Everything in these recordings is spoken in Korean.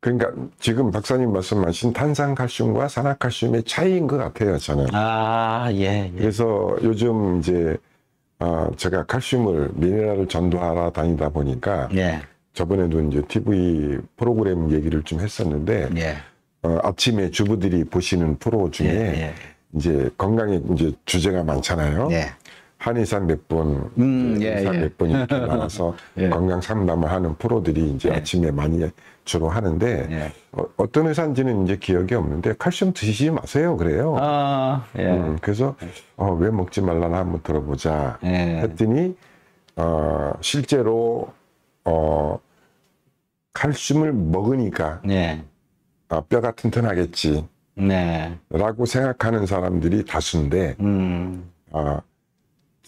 그러니까 지금 박사님 말씀하신 탄산칼슘과 산화칼슘의 차이인 것 같아요, 저는. 아, 예. 예. 그래서 요즘 이제 어, 제가 칼슘을 미네랄을 전도하러 다니다 보니까 예. 저번에도 이제 TV 프로그램 얘기를 좀 했었는데 예. 어, 아침에 주부들이 보시는 프로 중에 예, 예. 이제 건강에 이제 주제가 많잖아요. 예. 한의사 몇 분, 음, 그 예, 의사 예. 몇분 이렇게 많아서 예. 건강 상담을 하는 프로들이 이제 예. 아침에 많이 주로 하는데 예. 어, 떤 의사인지는 이제 기억이 없는데 칼슘 드시지 마세요 그래요. 아, 예. 음, 그래서 어, 왜 먹지 말라나 한번 들어보자 했더니 어, 실제로 어, 칼슘을 먹으니까 아, 뼈가 튼튼하겠지. 네. 라고 생각하는 사람들이 다수인데 음. 아,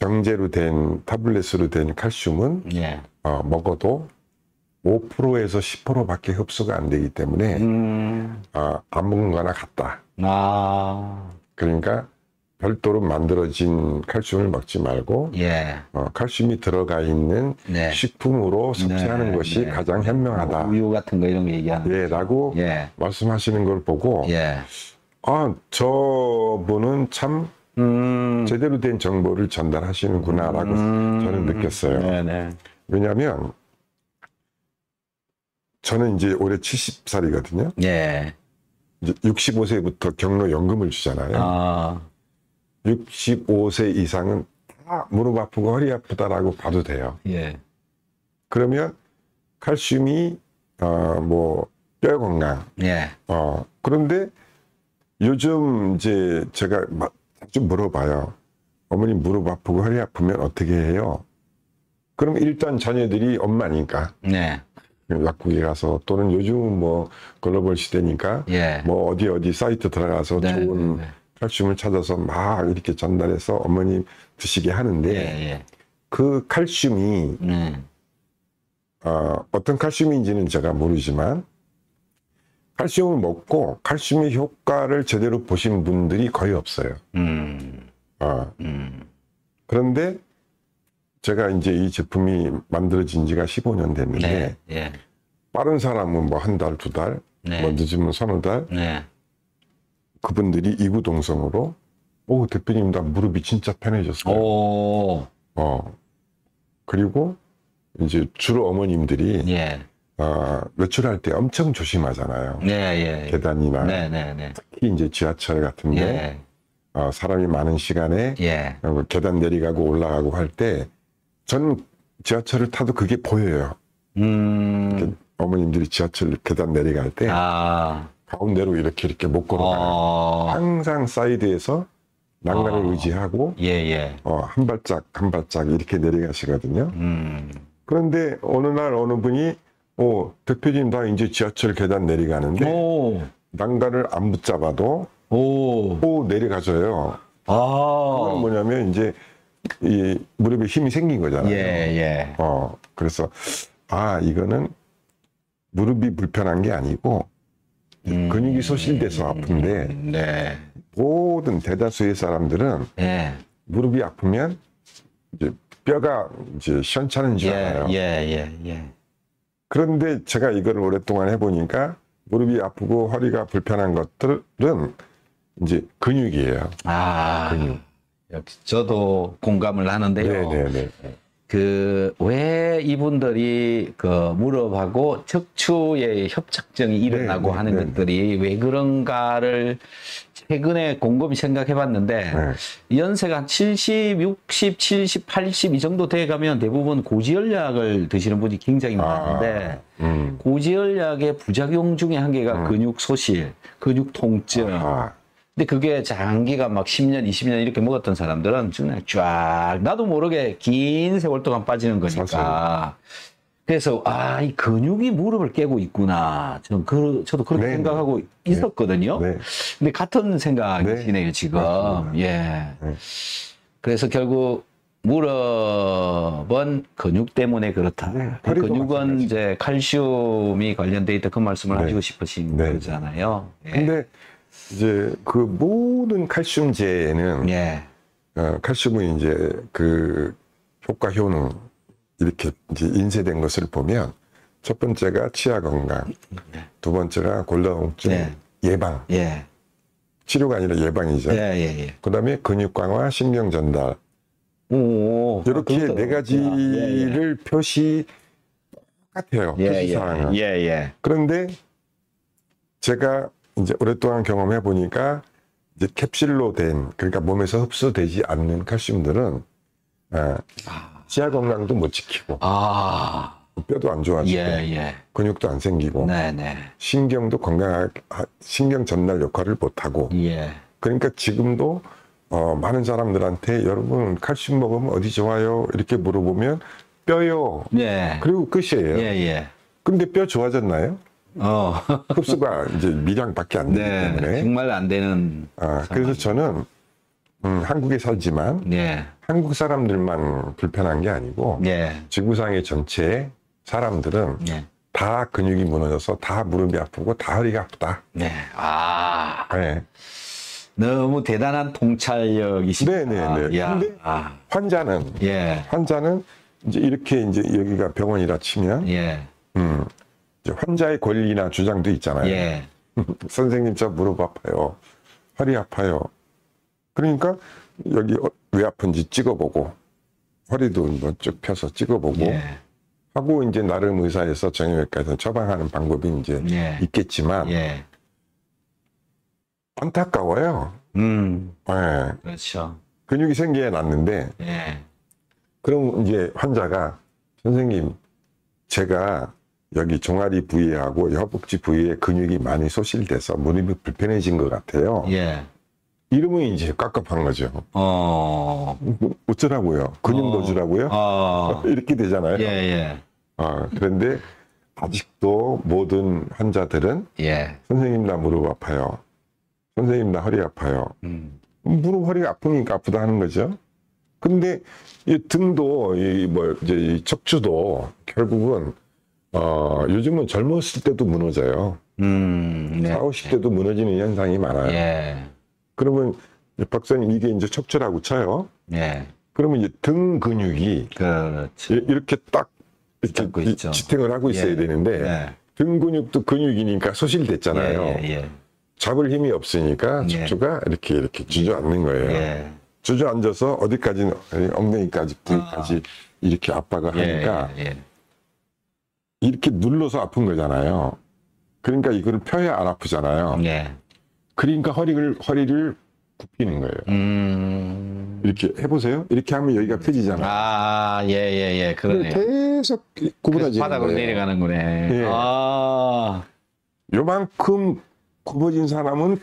경제로 된 타블렛으로 된 칼슘은 예. 어, 먹어도 5%에서 10%밖에 흡수가 안 되기 때문에 음. 어, 안 먹는 거나 같다. 아. 그러니까 별도로 만들어진 칼슘을 먹지 말고 예. 어, 칼슘이 들어가 있는 네. 식품으로 섭취하는 네. 것이 네. 가장 뭐 현명하다. 우유 같은 거 이런 거 얘기하는 예, 라고 예. 말씀하시는 걸 보고 예. 아 저분은 참 음. 제대로 된 정보를 전달하시는구나라고 음. 저는 느꼈어요. 네네. 네. 왜냐하면 저는 이제 올해 70살이거든요. 네. 예. 이제 65세부터 경로 연금을 주잖아요. 아. 65세 이상은 다 아, 무릎 아프고 허리 아프다라고 봐도 돼요. 예. 그러면 칼슘이 어뭐뼈 건강. 예. 어 그런데 요즘 이제 제가 좀 물어봐요. 어머니 무릎 아프고 허리 아프면 어떻게 해요? 그럼 일단 자녀들이 엄마니까. 네. 약국에 가서 또는 요즘 뭐 글로벌 시대니까 예. 뭐 어디 어디 사이트 들어가서 네, 좋은 네, 네. 네. 칼슘을 찾아서 막 이렇게 전달해서 어머님 드시게 하는데 예, 예. 그 칼슘이 네. 어, 어떤 칼슘인지는 제가 모르지만 칼슘을 먹고 칼슘의 효과를 제대로 보신 분들이 거의 없어요. 음. 아. 음. 그런데 제가 이제 이 제품이 만들어진 지가 15년 됐는데 네. 예. 빠른 사람은 뭐 한 달, 두 달, 네. 뭐 늦으면 서너 달. 네. 그분들이 이구동성으로 오 대표님 나 무릎이 진짜 편해졌어요. 오. 어. 그리고 이제 주로 어머님들이 예. 어, 외출할 때 엄청 조심하잖아요. 네, 예, 예. 계단이나 네, 네, 네. 특히 이제 지하철 같은데 예. 어, 사람이 많은 시간에 예. 어, 뭐 계단 내리가고 올라가고 할 때 저는 지하철을 타도 그게 보여요. 음... 어머님들이 지하철 계단 내려갈 때 아... 가운데로 이렇게 이렇게 못 걸어가요. 어... 항상 사이드에서 낙간을 어... 의지하고 예, 예. 어, 한 발짝 한 발짝 이렇게 내려가시거든요. 음... 그런데 어느 날 어느 분이 어, 대표님 나 이제 지하철 계단 내려가는데 오. 난간을 안 붙잡아도 오, 오 내려가져요. 아. 그건 뭐냐면 이제 이 무릎에 힘이 생긴 거잖아요. 예, 예. 어, 그래서 아, 이거는 무릎이 불편한 게 아니고 음, 근육이 소실돼서 아픈데 음, 네. 모든 대다수의 사람들은 예. 무릎이 아프면 이제 뼈가 이제 시원찮은 줄 예, 알아요. 예, 예, 예. 예. 그런데 제가 이걸 오랫동안 해보니까 무릎이 아프고 허리가 불편한 것들은 이제 근육이에요. 아, 근육. 역시 저도 공감을 하는데요. 네네네. 네, 그왜 이분들이 그 무릎하고 척추의 협착증이 일어나고 네네. 네, 하는 네, 것들이 왜 그런가를 최근에 곰곰이 생각해봤는데 네. 연세가 한 70, 60, 70, 80이 정도 돼가면 대부분 고지혈약을 드시는 분이 굉장히 아, 많은데 아, 음. 고지혈약의 부작용 중에 한 개가 음. 근육 소실, 근육 통증. 아, 근데 그게 장기가 막 10년, 20년 이렇게 먹었던 사람들은 쫙 나도 모르게 긴 세월 동안 빠지는 거니까 사실. 그래서 아 이 근육이 무릎을 깨고 있구나. 저는 그, 저도 그렇게 네, 네. 생각하고 네. 있었거든요. 네. 근데 같은 생각이시네요 네, 지금. 예. 네. 그래서 결국 무릎은 근육 때문에 그렇다. 그 근육은 이제 칼슘이 관련돼 있다 그 말씀을 하시고 싶으신 거잖아요. 예. 근데 이제 그 모든 칼슘제에는 예. 어, 칼슘은 이제 그 효과 효능 이렇게 인쇄된 것을 보면 첫 번째가 치아 건강, 네. 두 번째가 골다공증 네. 예방. 예. 치료가 아니라 예방이죠. 예, 예, 예. 그다음에 근육 강화, 신경 전달. 오, 아, 이렇게 아, 네 가지를 예, 예. 표시 똑같아요. 표시 사항은. 그런데 제가 이제 오랫동안 경험해 보니까 이제 캡슐로 된 그러니까 몸에서 흡수되지 않는 칼슘들은 아, 아. 치아 건강도 못 지키고 아. 뼈도 안 좋아지고 예, 예. 근육도 안 생기고 네, 네. 신경도 건강 신경 전달 역할을 못 하고 예. 그러니까 지금도 어, 많은 사람들한테 여러분 칼슘 먹으면 어디 좋아요 이렇게 물어보면 뼈요 예. 그리고 끝이에요. 예, 예, 근데 뼈 좋아졌나요? 어. 흡수가 이제 미량밖에 안 되기 네, 때문에 정말 안 되는. 아 그래서 저는 음, 한국에 살지만 예. 한국 사람들만 불편한 게 아니고 예. 지구상의 전체 사람들은 예. 다 근육이 무너져서 다 무릎이 아프고 다 허리가 아프다. 네. 아. 네. 너무 대단한 통찰력이시다. 네네네. 야. 근데 아. 환자는 예. 환자는 이제 이렇게 이제 여기가 병원이라 치면 예. 음, 이제 환자의 권리나 주장도 있잖아요. 예. 선생님 저 무릎 아파요. 허리 아파요. 그러니까 여기 어, 왜 아픈지 찍어보고 허리도 한번 쭉 펴서 찍어보고 예. 하고 이제 나름 의사에서 정형외과에서 처방하는 방법이 이제 예. 있겠지만 예. 안타까워요. 음. 네. 그렇죠. 근육이 생겨야 낫는데 예. 그럼 이제 환자가 선생님 제가 여기 종아리 부위하고 허벅지 부위에 근육이 많이 소실돼서 무릎이 불편해진 것 같아요. 예. 이름은 이제 깝깝한 거죠. 어. 어쩌라고요? 근육 넣어주라고요? 어. 아. 이렇게 되잖아요. 예, 예. 아, 그런데 아직도 모든 환자들은 예. 선생님 나 무릎 아파요. 선생님 나 허리 아파요. 음. 무릎 허리 가 아프니까 아프다 하는 거죠. 근데 이 등도 이 뭐 이제 이 척추도 결국은 어 요즘은 젊었을 때도 무너져요. 음, 네. 4, 50대도 무너지는 현상이 많아요. 예. 그러면 박사님 이게 이제 척추라고 쳐요. 예. 그러면 이제 등 근육이 그렇죠. 이렇게 딱 이렇게 그 지탱을 하고 예. 있어야 예. 되는데 예. 등 근육도 근육이니까 소실됐잖아요. 예. 예, 예. 잡을 힘이 없으니까 척추가 이렇게 이렇게 주저앉는 거예요. 주저앉아서 어디까지 는 엉덩이까지 부위까지 아. 이렇게 압박을 하니까 이렇게 눌러서 아픈 거잖아요. 그러니까 이거를 펴야 안 아프잖아요. 그러니까 허리를 허리를 굽히는 거예요. 음... 이렇게 해보세요. 이렇게 하면 여기가 펴지잖아요. 아, 예, 예, 예. 그러네요. 계속 구부러지는 바닥으로 내려가는 거네. 예. 아. 요만큼 굽어진 사람은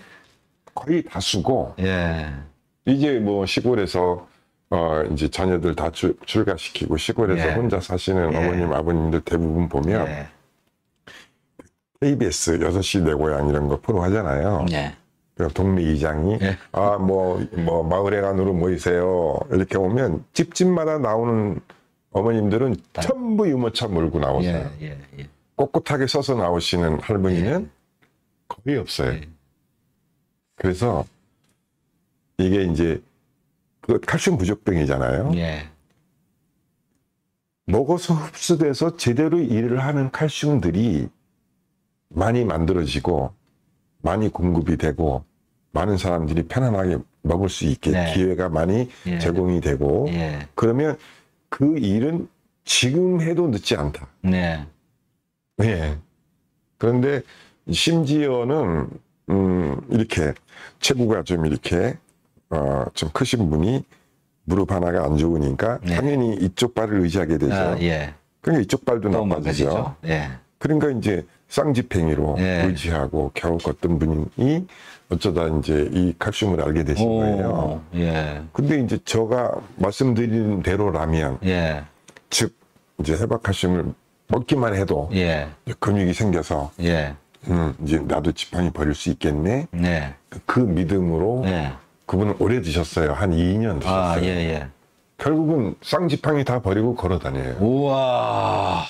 거의 다수고, 예. 이제 뭐 시골에서 어, 이제 자녀들 다 출, 가시키고 시골에서 예. 혼자 사시는 예. 어머님, 아버님들 대부분 보면 예. KBS 6시 내 고향 이런 거 프로 하잖아요. 네. 그럼 동네 이장이 네. 아뭐뭐 뭐 마을에 간으로 모이세요 이렇게 오면 집집마다 나오는 어머님들은 다. 전부 유모차 몰고 나오세요. 예, 예, 예. 꼿꼿하게 서서 나오시는 할머니는 예. 거의 없어요. 예. 그래서 이게 이제 그 칼슘 부족병이잖아요. 예. 먹어서 흡수돼서 제대로 일을 하는 칼슘들이 많이 만들어지고 많이 공급이 되고 많은 사람들이 편안하게 먹을 수 있게 네. 기회가 많이 예. 제공이 되고 예. 그러면 그 일은 지금 해도 늦지 않다. 네. 예. 그런데 심지어는 음 이렇게 체구가 좀 이렇게 어좀 크신 분이 무릎 하나가 안 좋으니까 네. 당연히 이쪽 발을 의지하게 되죠. 아, 예. 그러니까 이쪽 발도 나빠지죠. 예. 그러니까 이제 쌍지팽이로 네. 의지하고 겨우 걷던 분이 어쩌다 이제 이 칼슘을 알게 되신 오, 거예요. 예. 근데 이제 제가 말씀드린 대로라면, 예. 즉 이제 해박칼슘을 먹기만 해도 예. 근육이 생겨서 예. 음, 이제 나도 지팡이 버릴 수 있겠네. 예. 그 믿음으로 예. 그분은 오래 드셨어요. 한 2년 아, 드셨어요. 아, 결국은 쌍지팡이 다 버리고 걸어 다녀요. 우와.